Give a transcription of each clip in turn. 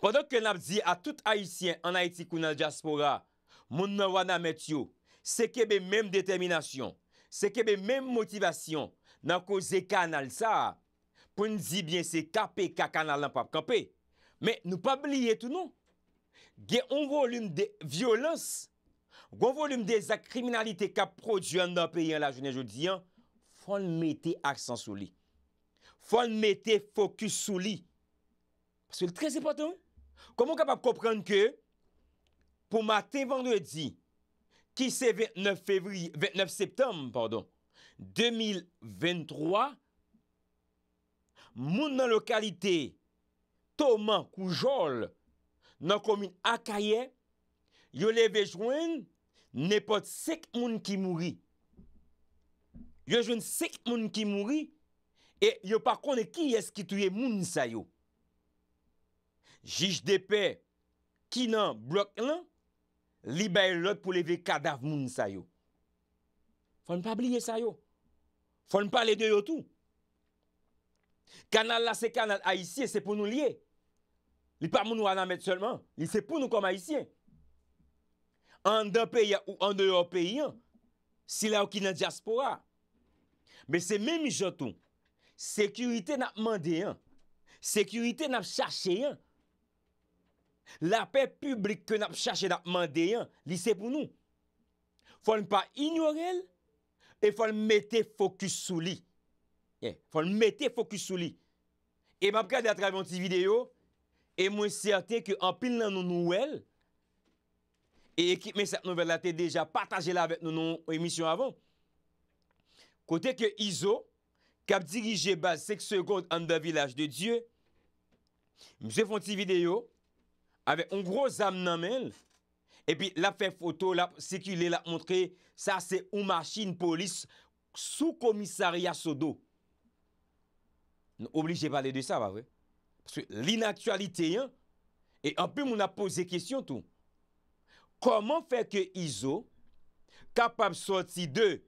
Pendant ke nap di a tout Haitien An Haiti kou nan diaspora Moun mè wana met yo Se kebe mèm determinasyon Se kebe mèm motivasyon Nan kou ze kanal sa Poun di byen se kape ka kanal nan pap kape Mè nou pap liye tout nou Ge on volume de violens Gon volume de zak kriminalite Ka prodjouan nan peyi an la jounen joudian Fon mette aksan sou li Fon mette fokus sou li Pas wè lè trezè patè wè. Komon kapap koprenn ke pou matè vendredi, ki se 29 septem, pardon, 2023, moun nan lokalite, Toman, Koujol, nan komine Akaye, yo lè vè jwen, ne pot sek moun ki mouri. Yo jwen sek moun ki mouri, e yo pa konè ki eski tuye moun sa yo. Jij de pe kina Brooklyn, li baye lot pou leve kadaf moun sa yo. Fon pa bliye sa yo. Fon pa le de yo tou. Kanal la se kanal Aisyen se pou nou liye. Li pa moun wana met seman. Li se pou nou kom Aisyen. An de pe ya ou an de yo pe yon, sila ou kina diaspora. Be se men mi jotou, sekurite nap mande yon. Sekurite nap chache yon. La pe publik ke nap chache nap mandeyan, li se pou nou. Fon pa ignorel, e fon mette fokus sou li. Eh, fon mette fokus sou li. E map kade atre avon ti videyo, e mwen syate ke anpil nan nou nouel, e ekip men sat nouvel ate deja pataje la vet nou nou non, emisyon avon. Kote ke Izo, kap dirije bas seks sekond an da vilaj de Diyo, mwen se fon ti videyo, avec un gros âme dans Et puis, la fait photo, la circuler, la montrer. Ça, c'est une machine police sous commissariat Sodo. N'obligez pas de parler de ça, pas vrai? Parce que l'inactualité, hein, et un peu, on a posé question tout. Comment faire que ISO, capable de sortir de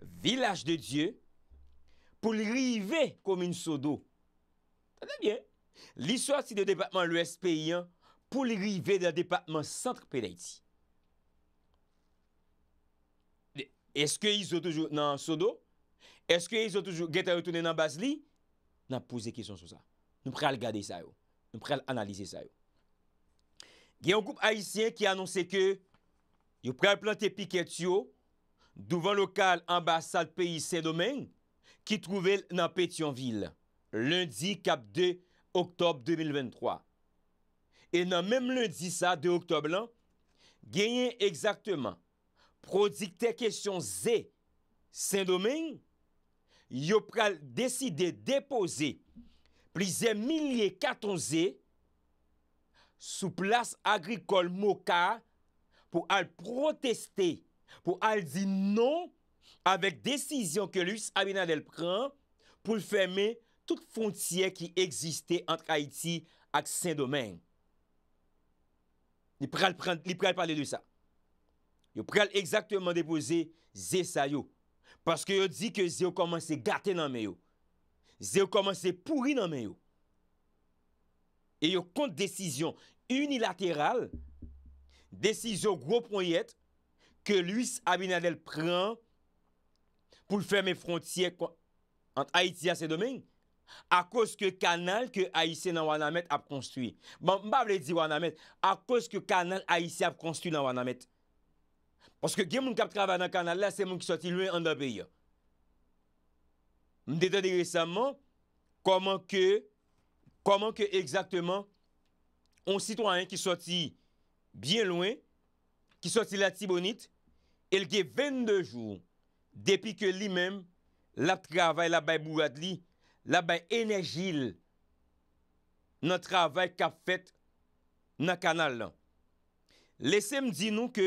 village de Dieu, pour arriver comme une Sodo? C'est bien. L'iswa si de depatman l'O.S.P.I. pou li rive de depatman centre P.D.A.T.I. Eske y zotoujou nan Sodo? Eske y zotoujou geta yotounen nan Basli? Nan pouze kison sou sa. Nou pral gade sa yo. Nou pral analize sa yo. Gen yon koup haisyen ki anonse ke yon pral plante P.K.T.Y.O. douvan lokal ambasal P.I.S.D.O.M. ki trouvel nan P.T.Y.O.N.V.I.L. lundi kap de Oktob 2023. E nan menm lè di sa de Oktob lan, genyen ekzaktman prodikte kèsyon zè sèndomen, yo pral dèside depose plize mille katon zè sou plas agrikol moka pou al proteste, pou al di non avèk dèsyzyon ke lus Abinadel pran pou fèmè tout frontier ki existè antre Haïti ak sen domèng. Li prel parle de sa. Yo prel exactement depose ze sa yo. Paske yo di ke ze yo komanse gaten nan men yo. Ze yo komanse pouri nan men yo. E yo kont decisyon unilateral decisyon gro ponyet ke luis Abinadel pran pou fèmè frontier antre Haïti ak sen domèng. akos ke kanal ke Aïsè nan Wanamèd ap konstruye. Mbap le di Wanamèd, akos ke kanal Aïsè ap konstruye nan Wanamèd. Poske gen moun kap trava nan kanal la, se moun ki soti lwen an da beyo. Mdete de resanman, koman ke, koman ke ekzakteman, on sitwanyen ki soti bien lwen, ki soti la tibonit, el gen 22 joun, depi ke li men, la trava la baybouad li, La bay enerjil nan travay kap fet nan kanal lan. Lesem di nou ke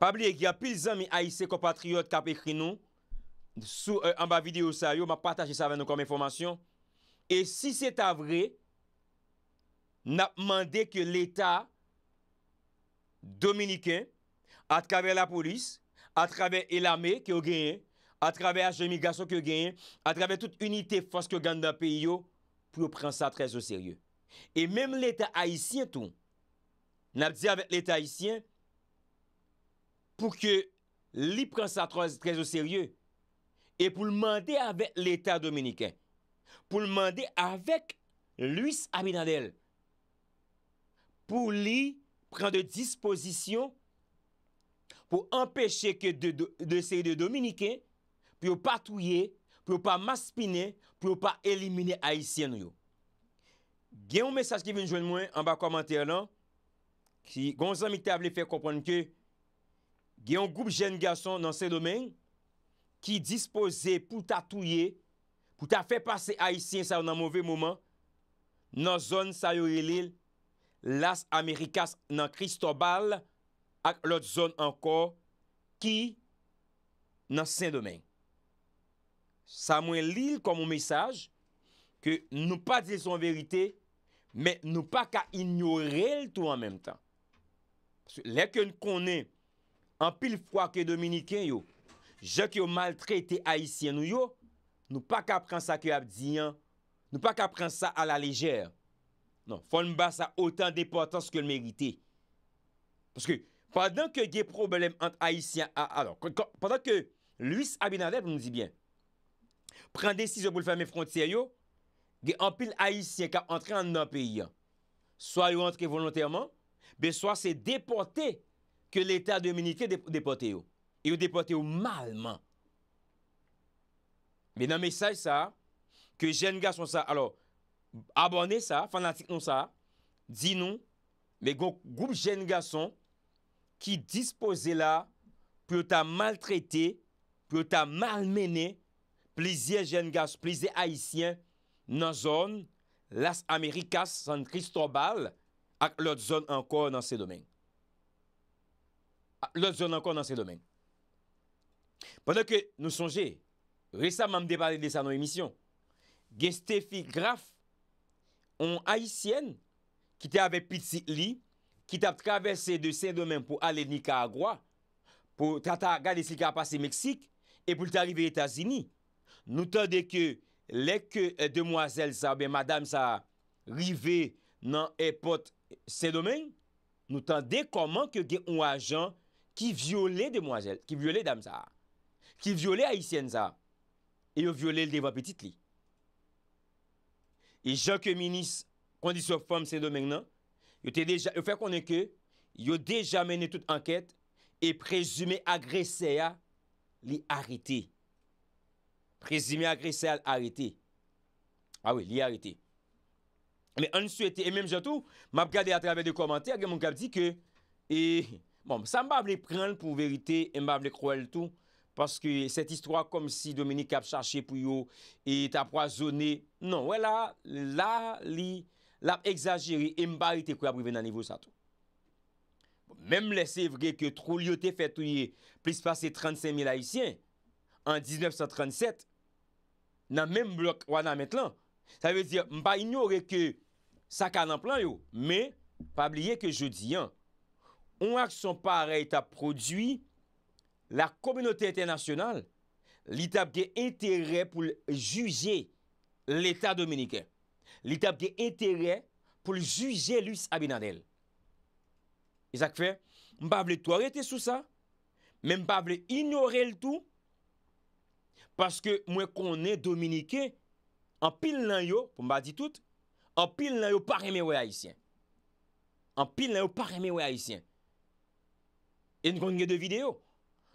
pabli e gya pil zan mi aise kompatriot kap ekri nou, sou an euh, ba video sa yo, ma pataje sa ven nou kon men fomasyon. E si se ta vre, nan mande ke l'Etat Dominiken atkave la polis, atkave elame ki ou genye, a travè a jemigrasyon ke gen, a travè tout unitè foske gande da peyo, pou yo pren sa trez o seryè. Et mèm l'état haïsien tou, nap di avè l'état haïsien, pou ke li pren sa trez o seryè, et pou l'mande avè l'état dominikè, pou l'mande avè l'huis aminadel, pou li pren de disposisyon pou empèche ke de seryè de dominikè, pou yo pa touye, pou yo pa maspine, pou yo pa elimine Aisyen yo. Gen yon mesaj ki vin jwen mwen, an ba komante lan, ki gon zan mi te avle fe kompran ke, gen yon goup jen gason nan sen domen, ki dispose pou ta touye, pou ta fe pase Aisyen sa yo nan mouve mouman, nan zon sa yo elil, las Amerikas nan Kristobal, ak lot zon anko, ki nan sen domen. sa mwen li l komon mesaj ke nou pa di son verite men nou pa ka ignorel tou an menm tan. Lè ke nou konen an pil fwa ke Dominiken yo, jè ki yo maltrete Haitien nou yo, nou pa ka pren sa ke abdian, nou pa ka pren sa ala lejer. Non, fon mba sa otan depotans ke l merite. Paske, padan ke ge problem ant Haitien a, padan ke Louis Abinadèp nou di bien, Pren desis yo pou l'ferme frontisye yo Ge anpil aisyen ka antre an nan peyi So yo antre volontèrman Be so se depote Ke l'Etat Dominique depote yo Yo depote yo malman Be nan mesaj sa Ke jen gason sa Abone sa, fanatik non sa Dinon Me goup jen gason Ki dispose la Pe yo ta maltrete Pe yo ta malmene plizye jen gas, plizye haisyen nan zon las Amerikas san Christobal ak lot zon ankon nan se domen. Ak lot zon ankon nan se domen. Pendan ke nou sonje, resaman mde bade desa nan emisyon, gen stefi graf, on haisyen, ki te ave pit si li, ki te ap travese de se domen pou ale ni ka agwa, pou ta ta gade si ka apase Meksik, e pou te arrive Etasini, Nou tende ke leke eh, demwazel sa be madam sa rive nan epot sè domen, nou tende koman ke gen ou a jan ki viole demwazel, ki viole dam sa, ki viole a isyen sa, e yo viole l devapetit li. E jan ke minis kondisyon fom sè domen nan, yo fè konen ke yo deja menen tout anket e prezume agrese ya li haritey. Prezime agresè al arete. A we li arete. Me answete, e mem jato, map gade a trabe de komantè, gen moun kap di ke, e, bon, sa mba ble pren l pou verite, mba ble kroe l tou, paske set istwa kom si Dominique ap chache pou yo, e tap wazone, non, wè la, la li, la ap exagere, mba li te koe ap breve nan evo sa tou. Mem lese vre ke tro li yo te fetou ye, plis pase 35 mil haisyen, an 1937, nan menm blok wana menk lan. Sa vezi, mba ignore ke sa ka nan plan yo, me, pabliye ke jodi an, on ak son pare etap prodwi la kominote etenasyonal li tabke etere pou juje l'etat dominike. Li tabke etere pou juje lus abinadel. E sak fe, mba ble to arete sou sa, menm ba ble ignore l tou Paske mwen konen Dominike, an pil nan yo, pou mba di tout, an pil nan yo pa reme wè Haitien. An pil nan yo pa reme wè Haitien. E nou konen gen de video,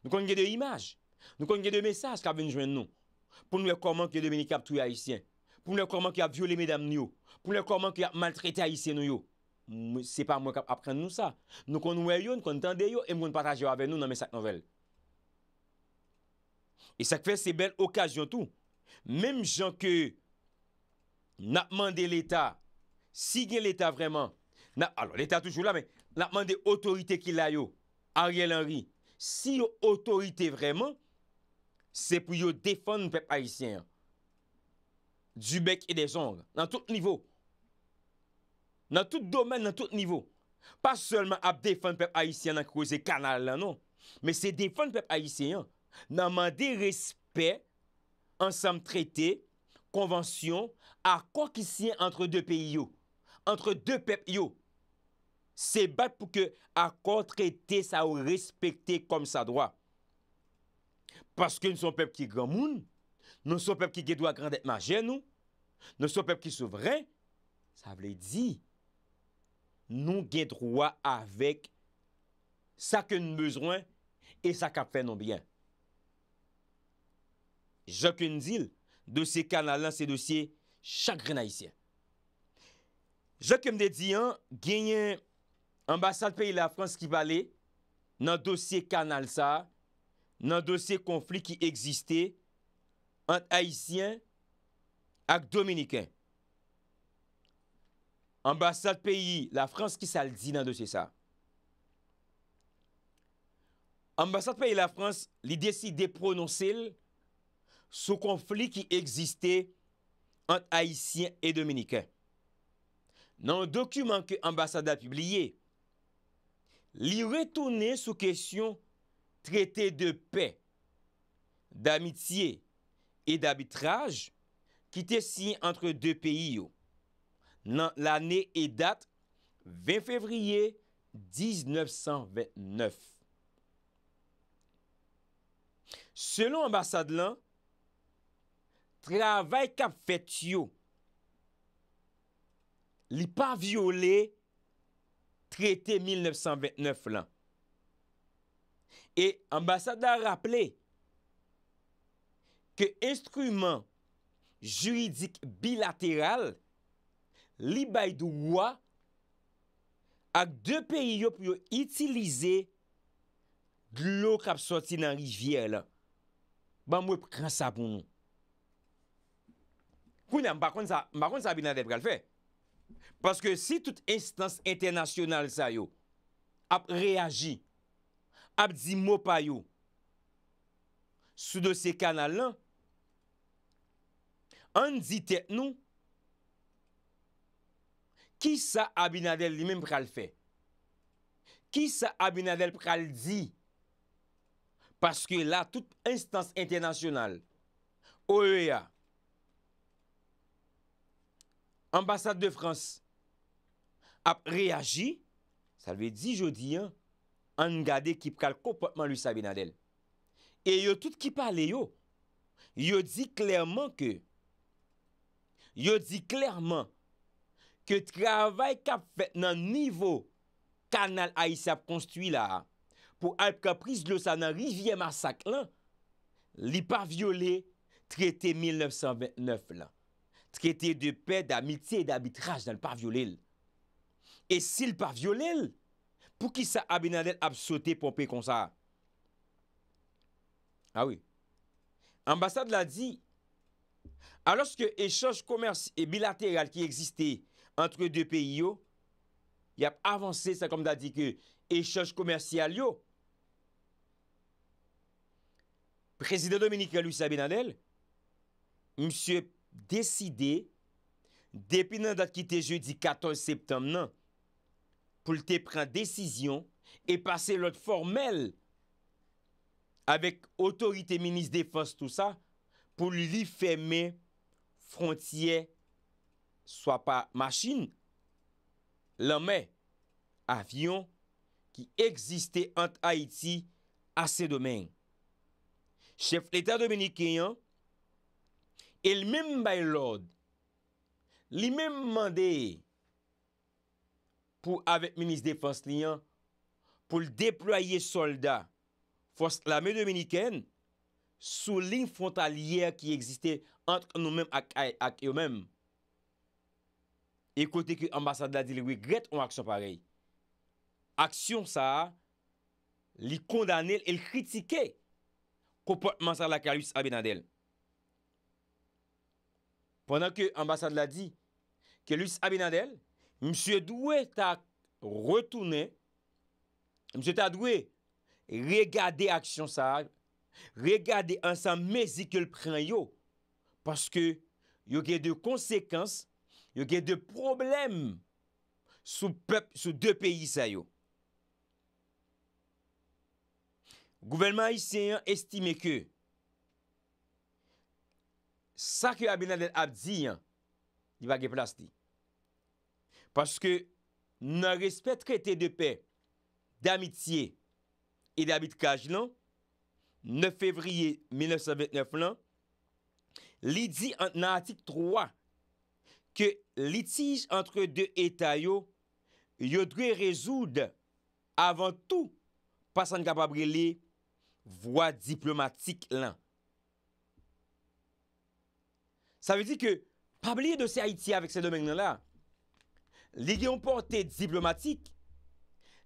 nou konen gen de imaj, nou konen gen de mesaj ka venjwen nou. Pou e mwen konen gen Dominike ap tou ya Haitien, pou mwen konen gen ya viole medam nou, pou e mwen konen gen ya maltrete Haitien nou yo. Se pa mwen kap apren nou sa. Nou konen wè yo, nou konen tende yo, e mwen konen pataje yo avè nou nan mesaj nouvel. E sak fe se bel okajyon tou. Mem jan ke nap mande l'Etat si gen l'Etat vreman nan, alo l'Etat toujou la men, nap mande otorite ki la yo, Ariel Henry, si yo otorite vreman se pou yo defon pep haisyen dubek e de zong nan tout nivou. Nan tout domen, nan tout nivou. Pas solman ap defon pep haisyen nan kouze kanal la non. Men se defon pep haisyen an. Nanman de respet, ansam trete, konwansyon, akor ki siyen antre de peyi yo, antre de pep yo, se bat pou ke akor trete sa ou respekte kom sa doa. Paske nou son pep ki gamoun, nou son pep ki gedwa grandet majen nou, nou son pep ki souvren, sa vle di, nou gedwa avek sa ke nou bezwen e sa ka fe nonbyen. Jok m de dil dosye kanal lan se dosye chakren haisyen. Jok m de diyan genyen ambasade peyi la Frans ki vali nan dosye kanal sa, nan dosye konflik ki egziste ant haisyen ak dominiken. Ambasade peyi la Frans ki sal di nan dosye sa. Ambasade peyi la Frans li desi deprononsil konflik. sou konflik ki egziste ant aisyen et dominiken. Nan dokumen ke ambassade a pibliye, li retoune sou kesyon traite de pe, d'amitie et d'abitrage ki te si entre de peyi yo. Nan l'ane e date 20 fevriye 1929. Selon ambassade lan, Travay kap fet yo li pa viole trete 1929 lan. E ambasada raple ke instrument juridik bilateral li bay do wwa ak de peri yo pou yo itilize glou kap soti nan rivye la. Ban mwen pran sa pou nou. Mbakon sa Abinadel pral fè? Paske si tout instans internasyonal sa yo, ap reagi, ap di mopa yo, sou do se kanal lan, an di tek nou, ki sa Abinadel li men pral fè? Ki sa Abinadel pral di? Paske la tout instans internasyonal, oye ya, ambassade de Frans ap reagi, sa lwe di jodi an, an gade ki pral kopotman lwisa binadel. E yo tout ki pale yo, yo di klerman ke, yo di klerman, ke travay kap fet nan nivou kanal a yisa p konstwi la, pou alp kapriz lwisa nan rivye masak lan, li pa viole trete 1929 lan. traité de paix, d'amitié et d'arbitrage dans le pas violé. Et s'il pas violé, pour qui ça Abinadel a sauté pour payer comme ça? Ah oui. L'ambassade l'a dit, alors que échange commerce et bilatéral qui existait entre deux pays, il y a avancé, ça comme l'a dit que échange commercial, yo. président dominicain Luis Abinadel, monsieur Deside, depi nan dat ki te jeudi 14 septem nan, pou te pren desisyon, e pase lot formel, avek otorite, minis, defans, tout sa, pou li ferme, frontye, swa pa maschine, lanme avyon ki egziste ant Haiti a se domen. Chef l'Etat dominikiyan, El menm baylod, li menm mande pou avek menis defans liyan pou l deploye soldat fos la meni dominiken sou lin frontalier ki egziste antre nou menm ak yo menm. Ekote ki ambasade la di le wigret ou aksyon parey. Aksyon sa li kondane el, el kritike koportman sa la kalus abe nan del. Pendan ke ambasade la di, ke lus Abinadel, msye dwe ta retounen, msye ta dwe regade aksyon sa, regade ansan mezi ke l prenyo, paske yo ge de konsekans, yo ge de problem sou de peyi sa yo. Gouvernment isen estime ke Sa ki yo abina den abdi yon, di wak e plasti. Paske nan respet krete de pe, d'amitye, e d'abit kaj lan, 9 fevriye 1929 lan, li di nan atik 3, ke litij entre de etay yo, yo dre rezoud avan tou, pasan kapabri li, vwa diplomatik lan. Sa ve di ke, pabliye de se Haiti avek se domen gen la, li gen on porté diplomatik,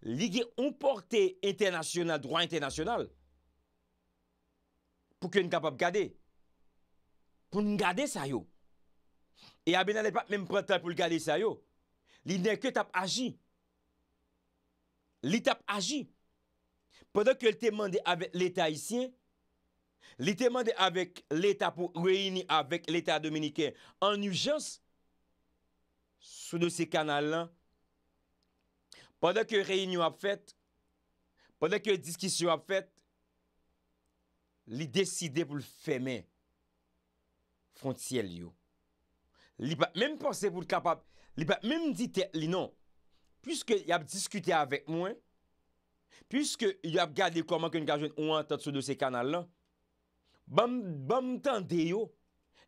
li gen on porté international, droit international, pou ke n kapap gade. Pou n gade sayo. E abe nan e pa mèm prantay pou l gade sayo. Li nen ke tap agi. Li tap agi. Podan ke l temande avek l'Etat Haitien, Li temande avek l'Etat pou reyini avek l'Etat Dominiken An ujans Sou dosi kanal lan Padak yo reyini yo ap fet Padak yo diskisyon yo ap fet Li deside pou l'feme Frontiel yo Li pa mèm pense pou l'kapap Li pa mèm dite li non Piske y ap diskute avek mwen Piske y ap gade koman kon gajwen ou an tat sou dosi kanal lan bom tan de yo,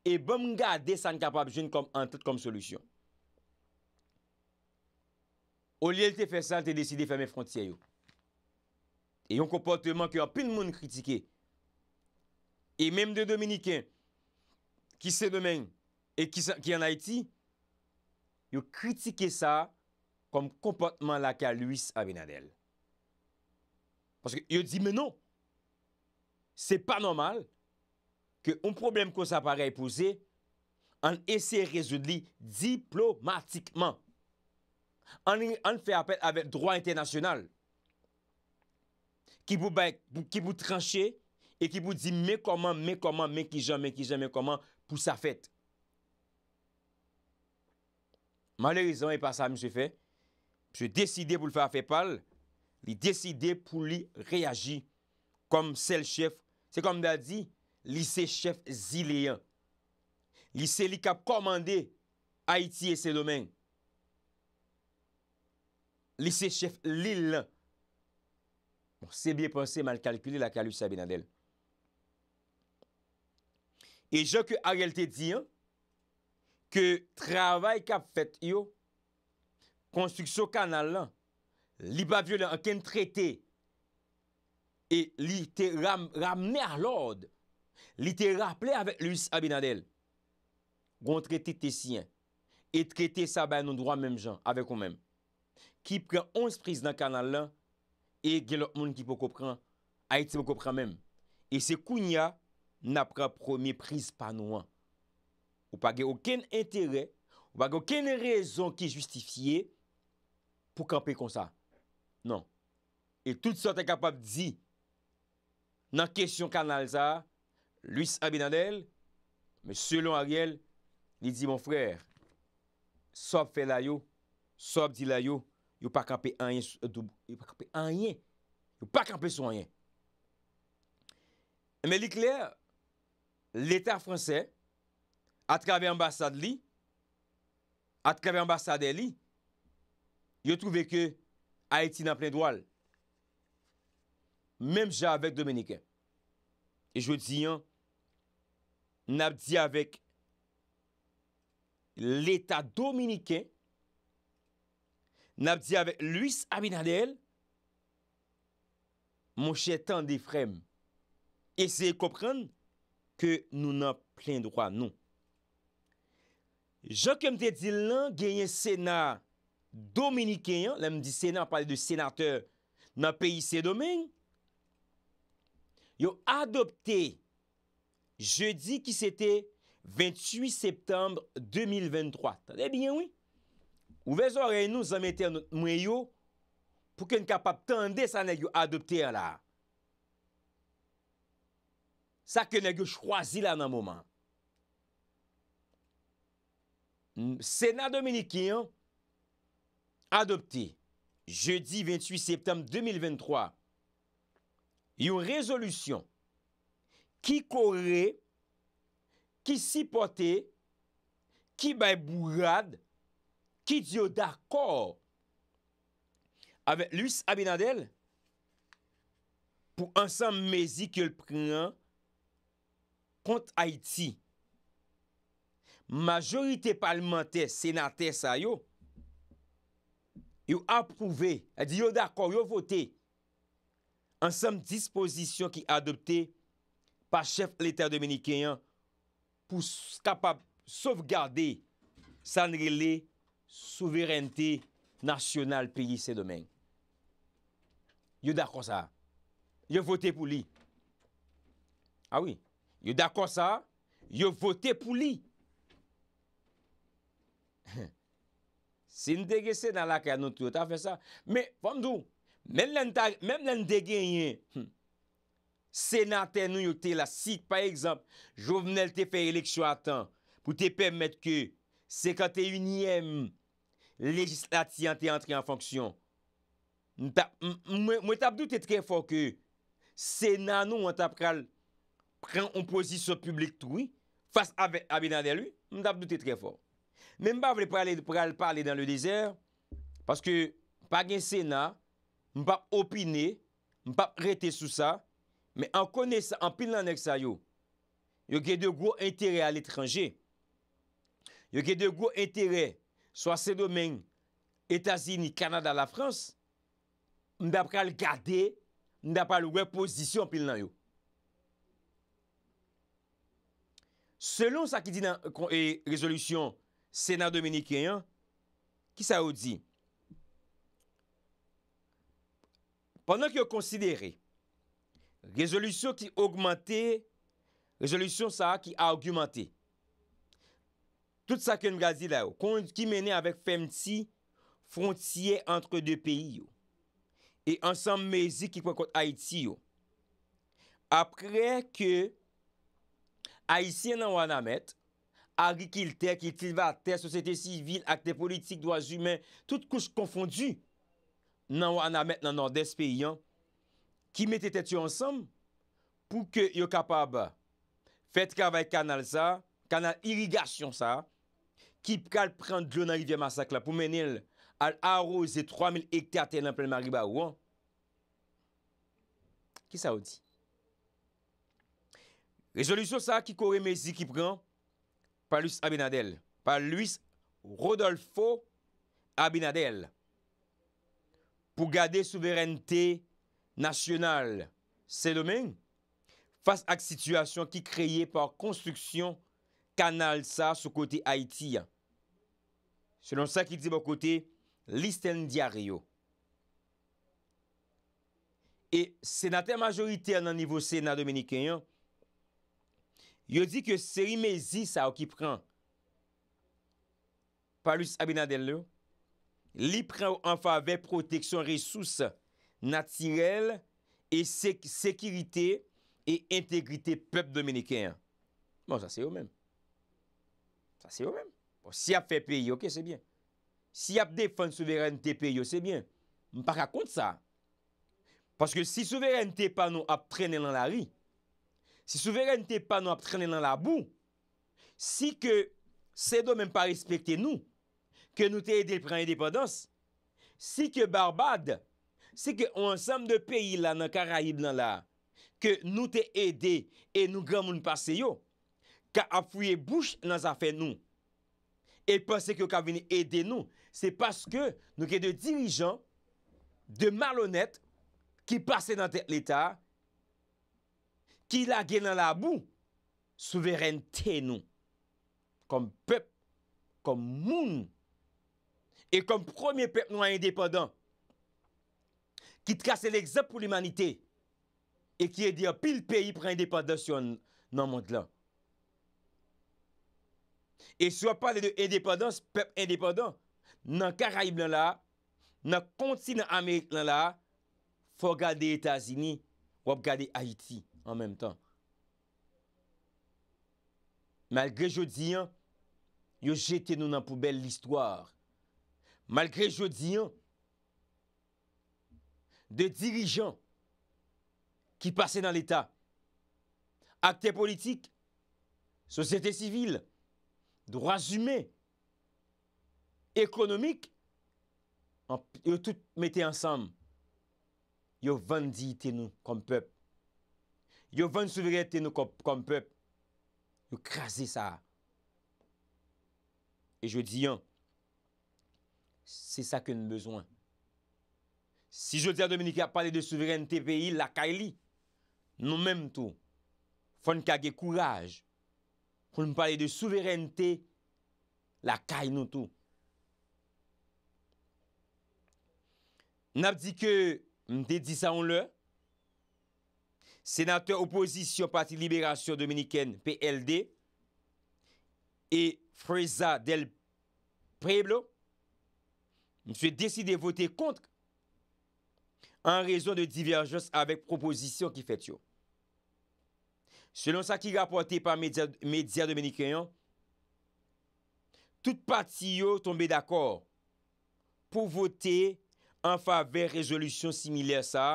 e bom nga de san kapab jen kom an tet kom solusyon. O li el te fe sa, te deside feme frontiyen yo. E yon komportman ki apil moun kritike, e menm de Dominiken, ki se demen, e ki an Haiti, yo kritike sa, kom komportman la ka Louis Abinadel. Paske yo di men non, se pa nomal, ke oum problem ko sa parey pouze, an ese rezou li diplomatikman. An fe apet avet droit internasyonal. Ki pou tranche, e ki pou di, mekoman, mekoman, mekijan, mekijan, mekoman, pou sa fet. Malerizan, e pa sa, mse fe, mse deside pou l fa fe pal, li deside pou li reagi, kom sel chef. Se kom da di, Li se chef zileyan. Li se li kap komande Haiti et se domen. Li se chef lille. Bon, se biye pense mal kalkule la kalou sa binadel. E jok yo a realte diyan. Ke travay kap fet yo. Konstruksyon kanal lan. Li bavyo la aken trete. E li te ram mer lorde. Li te rapple avek luis abinadel. Gon trete te siyen. E trete sa bay nan drwa menm jan. Avek ou menm. Ki pren 11 priz nan kanal lan. E gen lop moun ki pou kopren. A eti pou kopren menm. E se kounya. Na pren premier priz pa nouan. Ou pa gen oken entere. Ou pa gen oken rezon ki justifiye. Pou kanpe kon sa. Non. E tout sa te kapap di. Nan kesyon kanal sa. Louis Abinadel, mais selon Ariel, il dit mon frère, sape fait la yo, sape dit la yo, yo pa kampe en yin, yo pa kampe son en yin. Mais il est clair, l'état français, a travers l'ambassade, a travers l'ambassade, yo trouvait que Haïti n'a plein d'oile. Même j'avais Dominique. Et je dis yon, nap di avek l'Etat Dominikè, nap di avek l'uis Abinadel, monshetan defrem, eseye kopren ke nou nan plen drwa nou. Jean Kemte di lan genyen Senat Dominikè, lèm di Senat, pali de Senateur nan peyi se domen, yo adopte Je di ki sete 28 septembre 2023. Tade bien oui. Ou vezore en nou zamete an nou e yo pou ken kapap tende sa nan yo adopte an la. Sa ken nan yo chwazi la nan mouman. Sena Dominikian adopte je di 28 septembre 2023 yon rezolusyon Ki kore, ki sipote, ki bay bougade, ki diyo d'akor avè luis Abinadel pou ansam mezi ki yo l preman kont Haiti. Majorite parlamentè, senatè sa yo, yo aprouve, yo d'akor, yo vote ansam disposisyon ki adoptè. pa chef l'État dominikéen pou kapab sauvegarde san grile souverènte nasyonal piye se domèng. Yo d'akon sa. Yo vote pou li. Awi, ah yo d'akon sa. Yo vote pou li. Sin degese nan la kè anot, yo ta fè sa. Me, fondou, men len degene... Sena ten nou yo te la sik, pa ekzamp, jovenel te fe eleksyon atan pou te pemet ke 51em legislatiyan te antre an fonksyon. Mwen tap doute tre fok ke sena nou an tap pral pran on posisyon publik toui, fas abe nan deru, mwen tap doute tre fok. Men mba vre pral pral pral dan le dezer, paske pa gen sena, mba opine, mba prete sou sa... Men an kone sa, an pil nan ek sa yo, yo ge de gro interè al etranje, yo ge de gro interè swa se domen Etasini, Kanada, la Frans, mdap kal gade, mdap kal reposisyon pil nan yo. Selon sa ki di nan rezolusyon Sena Dominikian, ki sa yo di? Pendan ki yo konsidere, Rejolusyon ki augmente, rejolusyon sa ki augumente. Tout sa ken Brazil la yo, ki mene avek femti frontye entre de peyi yo. E ansam mezi ki kon kont Haiti yo. Apre ke Haitien nan Wanamet, agri ki lte, ki kliva te, sosete sivil, akte politik, doaz humen, tout kous konfondu nan Wanamet nan Nordeste peyi yo, Ki mette tetyo ansam pou ke yo kapab Fet kavay kanal sa, kanal irigasyon sa Ki pral pran dronay diya masakla pou menel Al arouze 3000 hekter tenan plen mariba ou an Ki sa ou di? Rezolusyon sa ki kore mezi ki pran Palus Abinadel, palus Rodolfo Abinadel Pou gade souverente nasyonal se domen, fas ak situasyon ki kreye par konstruksyon kanal sa sou kote Haiti. Selon sa ki di bo kote, listen diaryo. E senate majorite nan nivou sena dominiken, yo di ke serimezi sa ou ki pren palus abinadel lo, li pren ou anfa ve proteksyon resousa naturel... et sécurité et intégrité peuple dominicain. Bon, ça c'est eux-mêmes. Ça c'est eux-mêmes. Bon, si a fait pays, ok, c'est bien. Si a défendu souveraineté pays, c'est bien. Je pas ça. Parce que si souveraineté pas nous a dans la rue, si souveraineté pas nous a dans la boue, si que ces deux même pas respecté nous, que nous t'aider prendre l'indépendance, si que Barbade Se ke ou ansam de peyi la nan karaib nan la, ke nou te ede, e nou gran moun pase yo, ka apfouye bouch nan zafen nou, e pase ke yo ka vini ede nou, se paske nou ke de dirijan, de malonet, ki pase nan l'Etat, ki la gen nan la bou, souveren te nou, kom pep, kom moun, e kom promi pep nou an depodan, ki trase l'exemple pou l'humanite, e ki edi apil peyi pran indepandansyon nan mounk lan. E sou ap pale de indepandans, pep indepandans, nan Karaib lan la, nan konti nan Amerik lan la, fò gade Etasini, wap gade Haiti an menm tan. Malgre jodi an, yo jete nou nan poubel l'histoire. Malgre jodi an, de dirijan ki pase nan l'Etat, akte politik, sosyete sivil, drwa zume, ekonomik, yo tout mette ansam, yo van di ite nou kom pep, yo van souverenite nou kom pep, yo krasi sa. E jwe diyan, se sa ken bezwen, Si jote a Dominika pale de souverente peyi, la kay li. Non menm tou. Fon kage kouraj. Pou m pale de souverente, la kay nou tou. N ap di ke m te di sa on lè, senatèr oposisyon pati Liberasyon Dominikèn PLD e Freza del Priblo m se deside vote kontre an rezon de diverjons avek proposisyon ki fet yo. Selon sa ki ga apote pa media dominikanyan, tout pati yo tombe d'akor pou vote an fa ver rezolusyon similya sa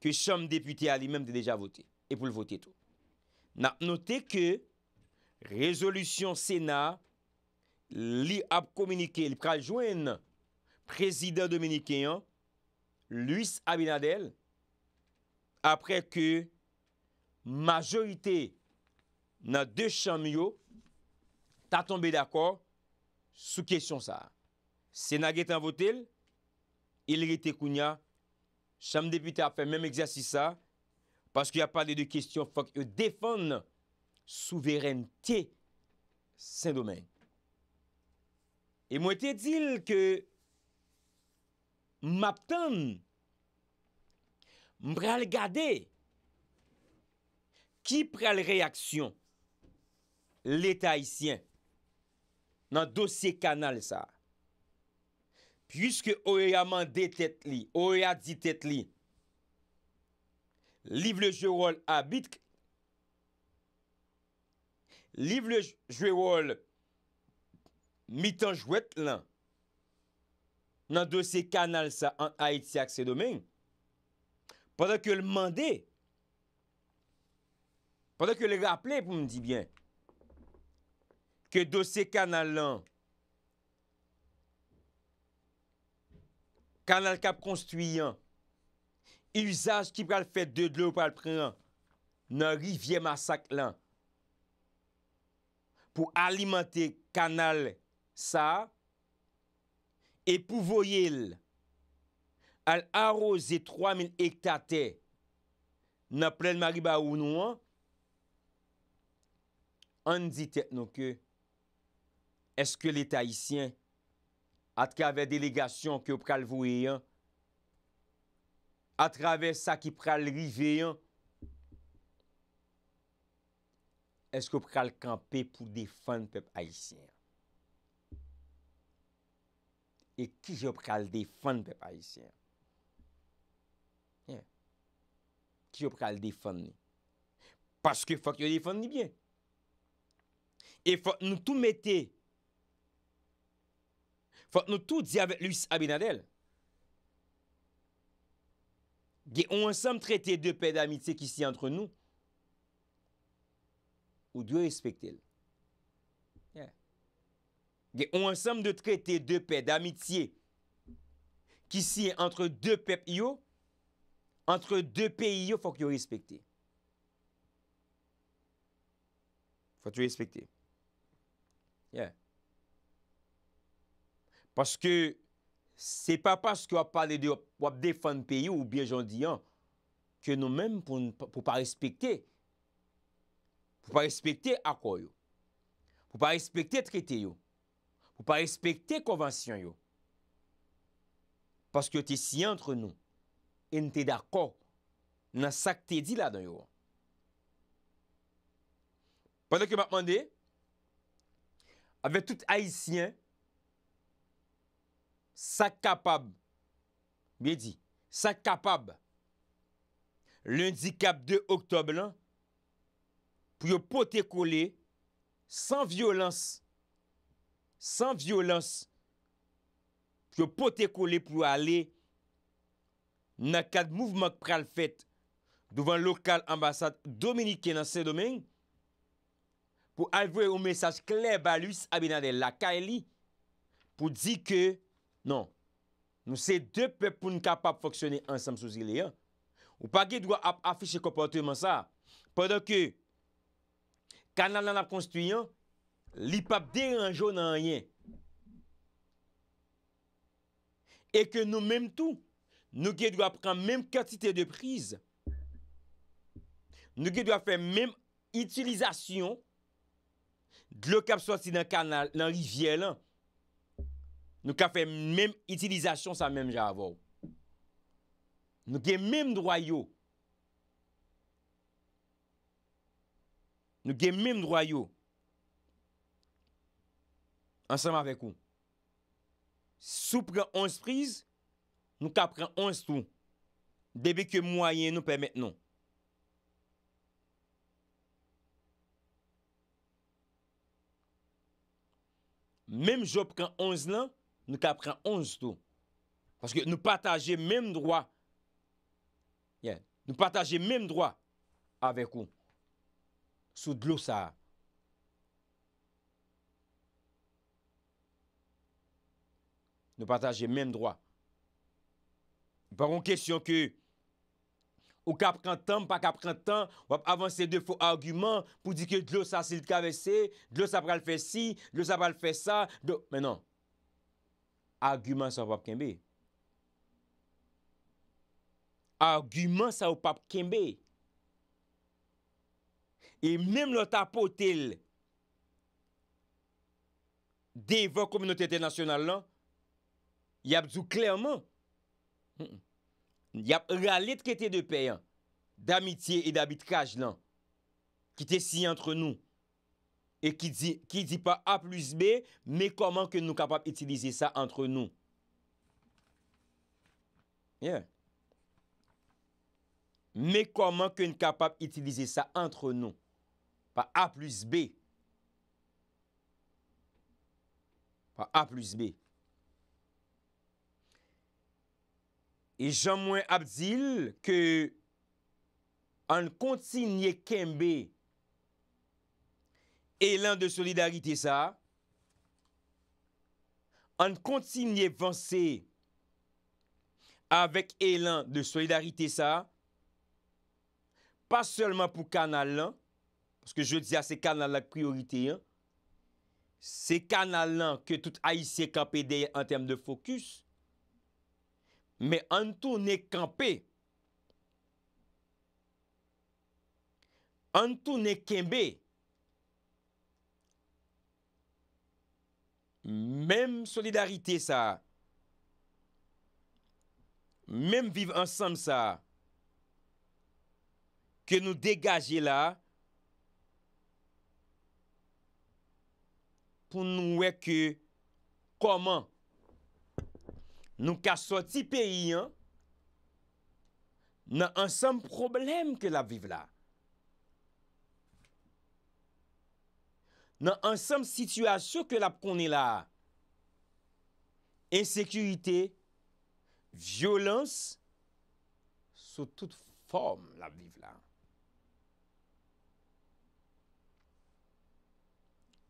ke chanm deputi ali menm de deja vote. E pou l'vote to. Na note ke rezolusyon sena li ap komunike li pral jwen prezident dominikanyan luis Abinadel, apre ke majorite nan de chanm yo, ta tombe d'akor sou kesyon sa. Sena getan votel, ili te kounya, chanm depite a fe menm egzasi sa, paske ya pa de de kesyon fok e defon souveren te sen domen. E mwen te dil ke Maptan, mpral gade, ki pral reaksyon letayisyen nan dosye kanal sa. Piyouske oye amande tet li, oye adi tet li, liv le jwe wol abitk, liv le jwe wol mitan jwet lan, nan dosè kanal sa an hait si aksè domen, padan ke l mande, padan ke l rapple pou m di byen, ke dosè kanal lan, kanal kap konstuyen, ilizaj ki pral fè dè dè ou pral pran, nan rivye masak lan, pou alimante kanal sa, epou voyel al arroze 3.000 ektate na plel mariba ou nou an, an dit et nou ke, eske l'e ta isyen atkave delegasyon ki ou pral voye an, atkave sa ki pral rive an, eske ou pral kampe pou defan pep a isyen an. E ki jop kal defan pe pa yisi. Ki jop kal defan ni. Paske fok yo defan ni byen. E fok nou tou mette. Fok nou tou di ave luis abinadel. Ge ou ansam trate de pe d'amite kisi antre nou. Ou diwe respekte l. On ansem de trete de pe, de amitie, ki si entre de pe yo, entre de pe yo, fok yo respekte. Fok yo respekte. Yeah. Paske, se pa paske wap pale de wap defan pe yo ou bien jondian, ke nou men pou pa respekte, pou pa respekte akoy yo, pou pa respekte trete yo, Ou pa respekte konvansyon yo. Paske yo te si antre nou. En te dakok. Nan sak te di la dan yo. Padak yo ma pwande. Ave tout haisyen. Sak kapab. Mwen di. Sak kapab. Lundikap de oktob lan. Pw yo pote kole. San violans. san vyolans, pou yo pote kole pou alè nan kat mouvment pral fèt douvan lokal ambasad dominike nan se domèng, pou alvwe ou mesaj kler balus abinade lakay e li, pou di ke, non, nou se de pe pou nou kapap foksyone ansam sou zile ya, ou pa ge dwa ap afishe kompote man sa, padan ke, kan nan nan ap konstuyen, li pap de anjou nan anyen, e ke nou menm tou, nou ge dwa pran menm katite de priz, nou ge dwa fe menm itilizasyon, glok ap sosi nan kanal, nan li vye lan, nou ka fe menm itilizasyon sa menm javou, nou ge menm drwayo, nou ge menm drwayo, ansanm avek ou. Sou pren 11 friz, nou ka pren 11 tou. Debeke mwayen nou pe met non. Mem jou pren 11 lan, nou ka pren 11 tou. Paske nou pataje menm droa. Nou pataje menm droa avek ou. Sou blousa a. Nou pataje menn drwa. Paron kesyon ke ou ka prentan, pa ka prentan, wap avanse de fo non. argument pou dike glos sa sil kave se, glos sa pral fe si, glos sa pral fe sa, do, mennon. Argument sa wap kembe. Argument sa wap kembe. E menm lout apotil de yon kominote etenasyonal lan, Y ap djou klerman. Y ap ralit kete de peyan. D'amitye et d'abit kaj lan. Ki te si entre nou. E ki di pa A plus B, me koman ke nou kapap itilize sa entre nou. Yeah. Me koman ke nou kapap itilize sa entre nou. Pa A plus B. Pa A plus B. E jan mwen ap zil ke an kontinye kembe elan de solidarite sa. An kontinye vansi avèk elan de solidarite sa. Pa selman pou kanal lan. Pweske je dize a se kanal la priorite. Se kanal lan ke tout a yise kapede an tem de fokus. Mè an tou ne kampe. An tou ne kembe. Mèm solidarite sa. Mèm vive ansan sa. Ke nou degaje la. Pou nou weke. Koman. Koman. Nou ka soti peyi an, nan ansanm problem ke la viv la. Nan ansanm situasyon ke la pkone la, ensekuité, violans, sou tout form la viv la.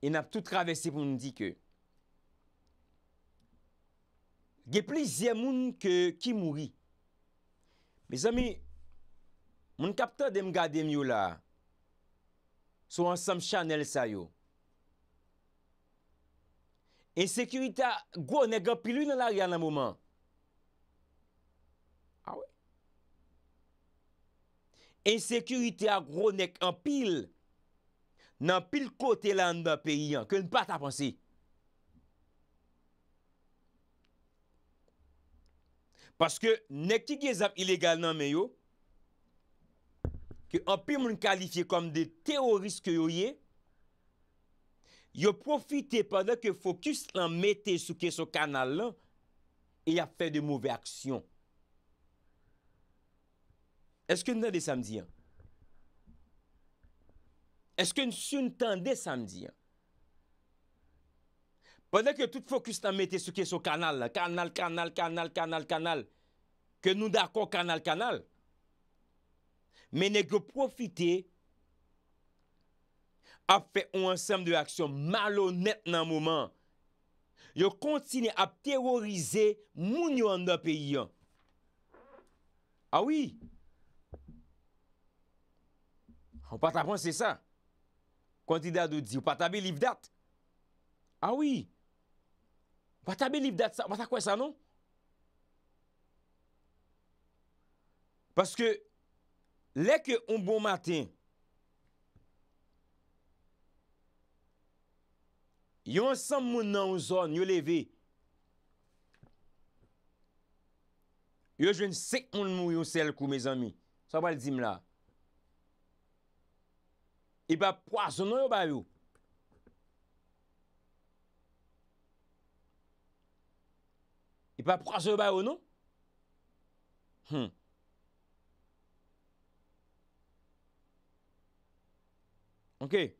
E nan tout travesse pou nou di ke, Ge plizye moun ke ki mouri. Me zami, moun kapta dem gade mi ou la. Sou ansam chanel sa yo. Ensekirita gwo nek anpilou nan la ryan nan mouman. A ah we. Ensekirita gwo nek anpil. Nan pil kote lan nan periyan. Ke n pat apansi. Paske nek ti ge zap ilegal nan men yo, ki api moun kalifiye kom de teoriske yo ye, yo profite padan ke fokus lan mette souke sou kanal lan, e ya fe de mouve aksyon. Eske nou de samdiyan? Eske nou soun tan de samdiyan? Pwede ke tout fokus nan mette souke sou kanal la. Kanal, kanal, kanal, kanal, kanal. Ke nou dako kanal, kanal. Men ek yo profite ap fe ou ansem de aksyon malonet nan mouman. Yo kontine ap terorize moun yo an da peyi yo. A wii. Ou pata pon se sa. Kontine adou di. Ou pata be livdat. A wii. Wata beliv dat sa, wata kwen sa nou? Paske, leke un bon maten, yon san moun nan ou zon, yon leve, yon jwen sek moun moun yon sel kou, me zanmi, sa wale di mla. I e ba poas, yon nan yon bayou. E pa proje ou bayo nou? Hmm. Ok.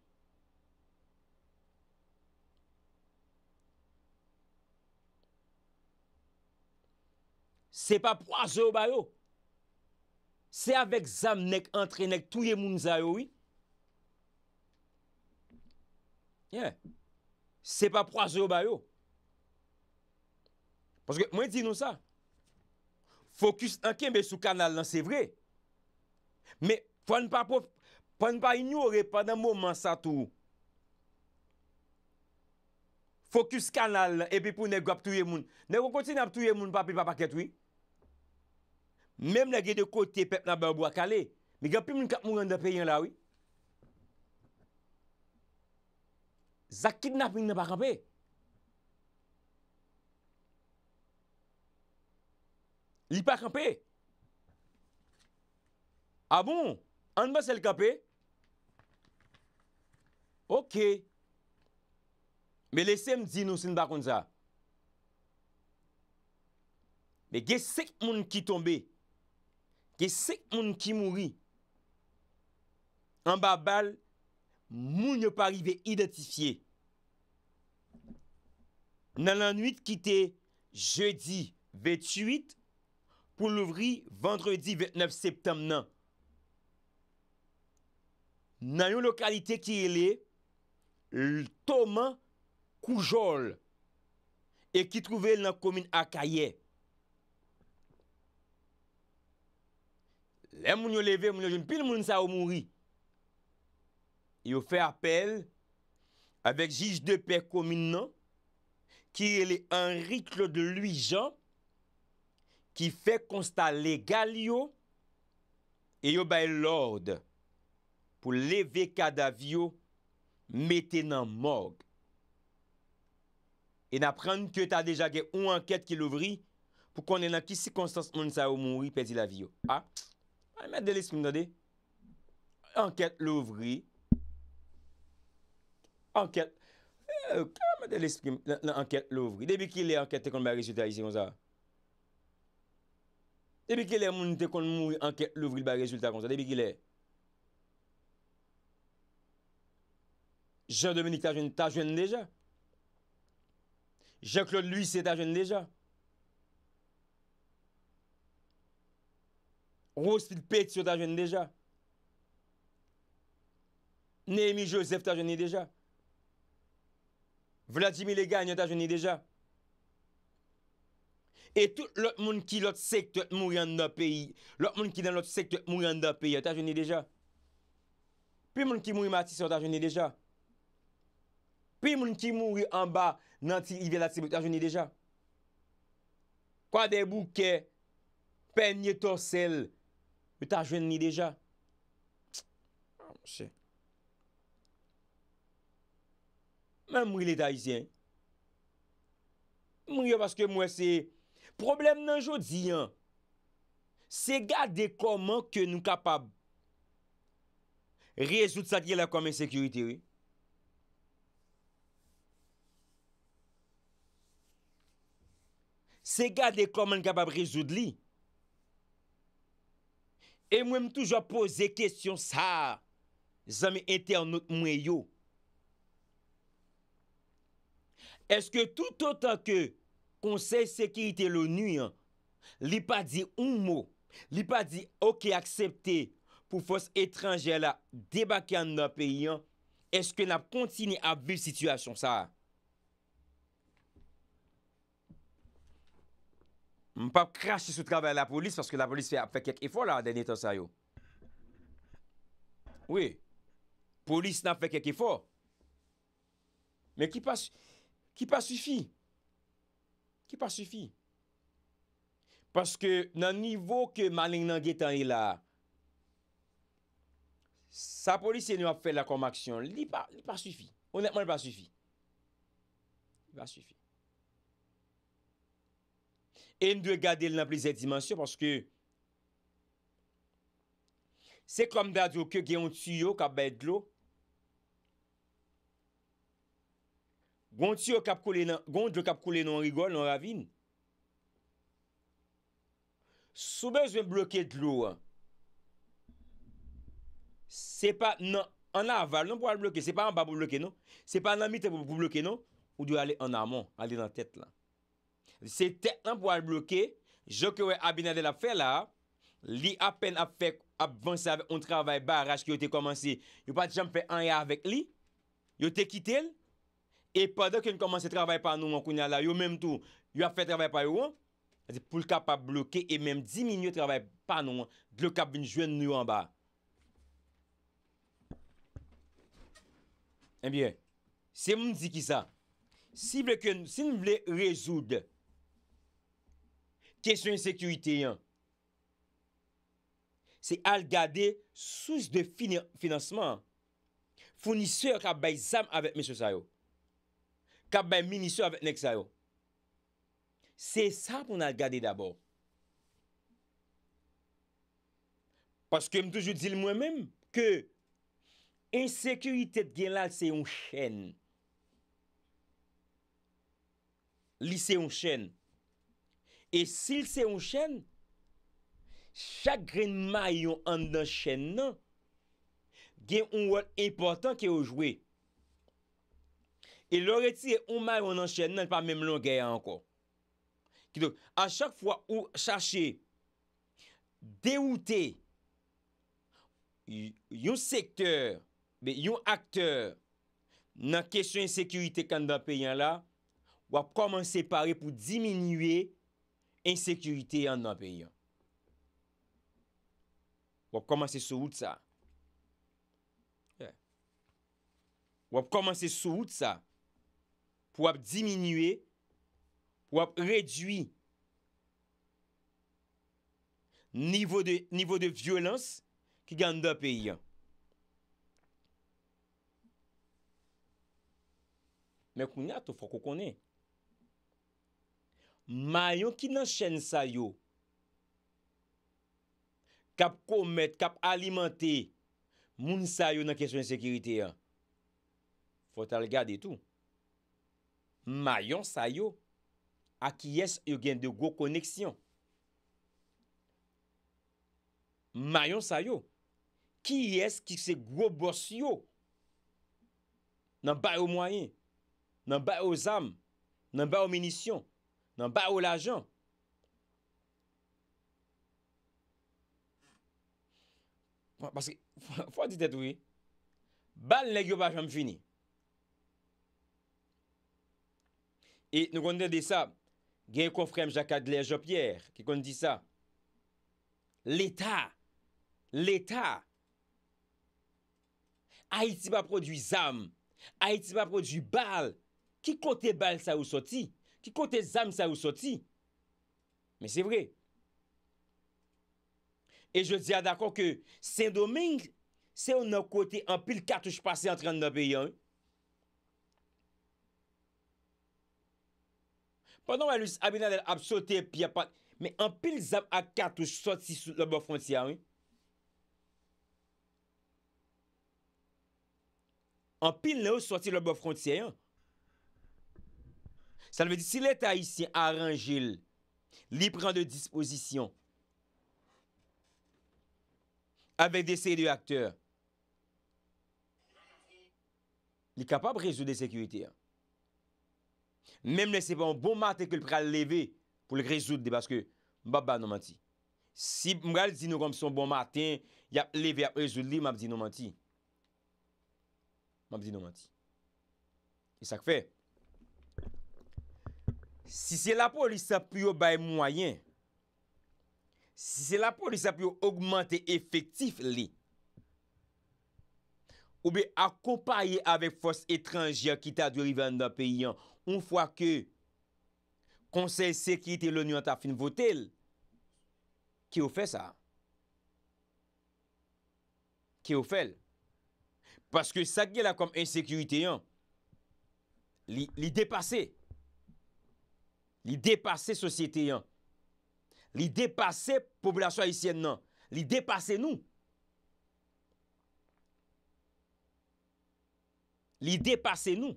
Se pa proje ou bayo? Oh. Se avek zam nek, antre nek, touye moun zayoui? Oh, Ye. Se pa proje ou bayo? Mwen di nou sa, fokus ankenbe sou kanal lan, se vre. Me fwen pa inyore, fwen nan mouman sa tou. Fokus kanal lan, epi pou ne gwa ptouye moun. Ne gwa konti nab touye moun papi papaketwi. Mem ne gwe de koti pep nan berbou akale. Me gwa pi moun kap moun rande pe yon lawi. Zak kidnap moun nan bakanpe. Li pa kape? A ah bon? An ba sel kape? Ok. Me lese m di nou sin bakon sa. Me ge sek moun ki tombe. Ge sek moun ki mouri. An ba bal, moun yo pari ve identifiye. Nan lan nuit kite, je di ve tuit, pou l'ouvri vendredi 29 septem nan. Nan yon lokalite ki ele, l toman koujol, e ki trouve l nan komine akaye. Lem moun yo leve, moun yo jimpil, moun yo sa ou moun ri. Yo fe apel, avek jis de pe komine nan, ki ele an ritlo de luy jan, ki fe konsta legal yo, e yo bay lorde, pou leve kada vyo, mette nan morg. E na pran ke ta deja gen ou anket ki louvri, pou konen an ki si konstans moun sa ou moun wipeti la vyo. Ha? A, mwen deli esprim do de. Anket louvri. Anket. Eh, A, mwen deli esprim. Anket louvri. Debe ki le anket te kon mwen rejuta yon sa. Depi ki le moun te kon moun anke louvril ba rezultat kon sa. Depi ki le. Jean-Dominique Tajouan, Tajouan deja. Jean-Claude Louis, Tajouan deja. Rose Philpette, Tajouan deja. Nehemi Joseph, Tajouan deja. Vladimir Legagne, Tajouan deja. E tout lout moun ki lout sekt moun yon da peyi, lout moun ki dan lout sekt moun yon da peyi, ta jweni deja. Pi moun ki mouni Matisse, ta jweni deja. Pi moun ki mouni Anba, Nanti, Ivela, Tsebe, ta jweni deja. Kwa de bouke, penye torsel, ta jweni deja. A monsen. Mwen mouni leta izyen, mouni yo paske mwen se... problem nan jodi an, se gade koman ke nou kapab rezout sa di la koman sekuriti we? Se gade koman kapab rezout li? E mwen m toujwa pose kestyon sa, zame ente an nou mwen yo. Eske tout an tan ke Konseil Sekerité l'ONU, li pa di un mot, li pa di ok aksepte pou fos etranjè la debakè an nan peyi an, eske nan kontini ap vil sityasyon sa? M pa krasi sou trabè la polis, paske la polis fè kèk efò la an deni ton sayo. Oui, polis nan fè kèk efò, men ki pa sufi. ki pa sufi. Paske nan nivou ke maling nan getan e la, sa polise nou ap fè la kom aksyon, li pa sufi. Onetman, li pa sufi. Li pa sufi. En dwe gade l nan plize dimensyon, paske se kom dadyo ke gen yon tuyo, ka bedlo, se kon, Gon ti yo kap koule nan rigol nan ravine. Soube jwen blokè dlo. Se pa nan aval nan pou al blokè. Non? Se pa nan babou blokè nan. Se pa nan mitè pou blokè nan. Ou di wale an amon. Wale nan tèt la. Se tèt nan pou al blokè. Jok yo wè abina de la fè la. Li apen ap fèk ap vansè avè. On travè baraj ki yo te komansè. Yo pati jam fè an ya avèk li. Yo te kitè lè. E padèk yon komanse travèy pa nou an konya la, yo menm tou, yon ap fè travèy pa yo, pou l kap pa blokè, e menm di min yo travèy pa nou an, glokap vinjwen nou an ba. En biè, se moun di ki sa, si moun vle rezoud, kesyon sekurite yon, se al gade souj de financeman, founisè yon kap bay zam avèk mè se sa yo. Kap bè mini sou avèk nek sa yo. Se sa pou nan gade d'abo. Paske m toujou di l mwen menm, ke, ensekuritet gen lal se yon chen. Li se yon chen. E sil se yon chen, chakren may yon an dan chen nan, gen yon wot important ki yo jwey. E lor eti e ouman ou nan chen nan pa mem lon gaya anko. Ki do, a chak fwa ou chache deoute yon sekteur, be yon akteur nan kesyon insekurite kanda peyan la, wap koman separe pou diminue insekurite yon nan peyan. Wap koman se souout sa. Wap koman se souout sa. pou ap diminuye, pou ap redwi nivou de, nivou de violans ki ganda pe yon. Mè kou nyato, fò kou konè. Mayon ki nan chèn sa yo kap komet, kap alimante moun sa yo nan keswen sekirite yon. Fò tal gade tout. Mayon sa yo, a ki yes yo gen de gro koneksyon. Mayon sa yo, ki yes ki se gro bors yo. Nan bay ou mwayen, nan bay ou zam, nan bay ou menisyon, nan bay ou lajan. Fwa dite dwi, ban le yo ba jam fini. Et nou kon de de sa, gen kon frem Jacques Adler, Jean-Pierre, ki kon de di sa, l'Etat, l'Etat, Haïti pa produ zam, Haïti pa produ bal, ki kote bal sa ou soti, ki kote zam sa ou soti, men se vre, et je di a d'akon ke Saint-Domingue, se yo nou kote an pil katouche pase an tran de nou beyon, Pendon wè lous Abinadel ap sote pi ap pat, mè an pil zab ak kat ou soti lò bò frontiya, wè. An pil nou soti lò bò frontiya, wè. San mè di, si l'Etat isi aranjil, li pran de disposisyon, avèk de sey de akteur, li kapab rezou de sekywite, wè. Mem ne se pa yon bon maten ke l pre al leve pou l rejout de baske mba ba nanmati. Si mga l di nou komp son bon maten, yap leve ap rejout li, mba bi nanmati. Mba bi nanmati. E sak fe. Si se la pou li sa pou yo baye mwayen, si se la pou li sa pou yo augmente efektif li, ou be akopaye avek fos etranjia ki ta dwe rivanda pe yon, Un fwa ke konsey sekirite louni anta fin votel, ki ou fè sa? Ki ou fè? Paske sa gè la kom ensekirite yon, li depase. Li depase sosyete yon. Li depase poblasyon ayisyen nan. Li depase nou. Li depase nou.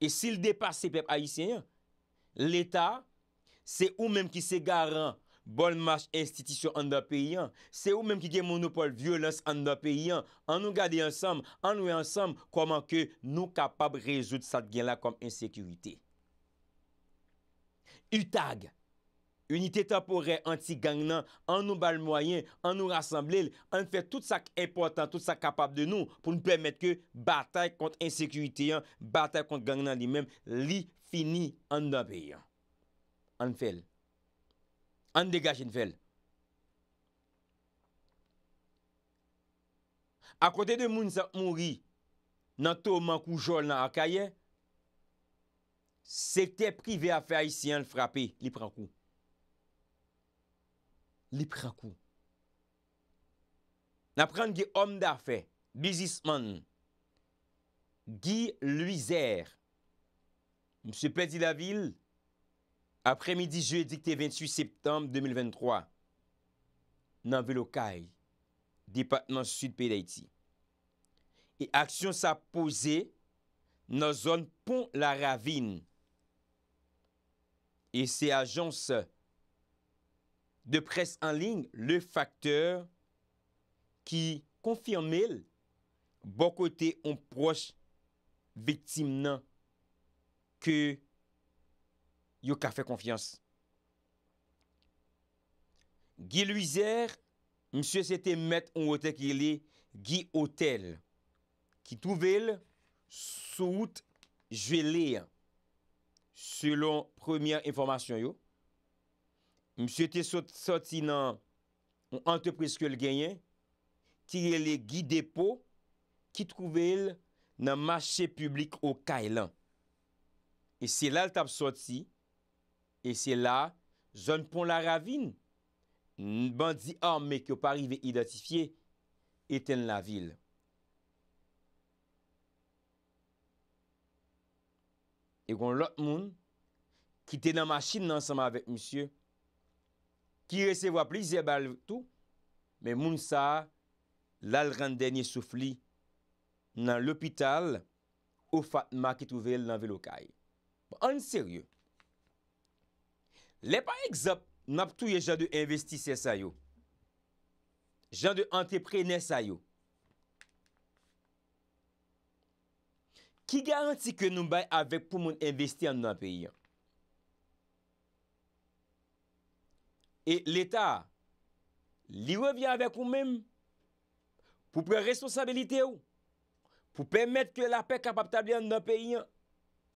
E s'il depase pep ayisyen, l'Etat, se ou menm ki se garan bonmarche institisyon an da peyen, se ou menm ki gen monopole vyolans an da peyen, an nou gade ansam, an nou ansam, koman ke nou kapab rezout sat gen la kom insekurite. Utag Unite tapore anti gangnan, an nou balmoyen, an nou rassemblel, an fè tout sa ki important, tout sa ki kapab de nou, pou nou plemet ke batay kont insekwite yon, batay kont gangnan li men, li fini an nou apè yon. An fèl. An degaj en fèl. A kote de moun sa moun ri nan tou man kou jol nan akaye, se te prive a fè aisyen l frape li pran kou. Li prakou. Na pran gye om da fe, bizisman, gye luizer, mse pedi la vil, apre midi je dikte 28 septembre 2023, nan ve lo kay, dipatman sud pey da iti. E aksyon sa pose, nan zon pon la ravine. E se ajonsa, De pres en ligne, le faktor ki konfirmil bokote yon proche vektim nan ke yon ka fe konfians. Gye luizer, msye sete met yon otel ki li, gye otel ki touvel soute jvelen selon premier informasyon yo. msye te soti nan ou antepriske l genyen, tire le gi depo ki trouve il nan machè publik ou kailan. E se la l tap soti, e se la, zon pon la ravine, n bandi armè ki ou pari ve identifiye, eten la vil. E kon lot moun, ki te nan machè nan ansama avèk msye, Ki resevwa plize bal tout, men moun sa lal rande denye soufli nan l'opital ou fat ma ki touvel nan velokay. Bon, an seryo. Le pa ekzop, nab touye jan de investise sa yo. Jan de anteprene sa yo. Ki garanti ke nou bay avek pou moun investi an nan peyi an? Et l'Etat, li revien avèk ou mèm pou pre responsabilité ou, pou pèmèd kè la pek kapap tablè an nan peyi an.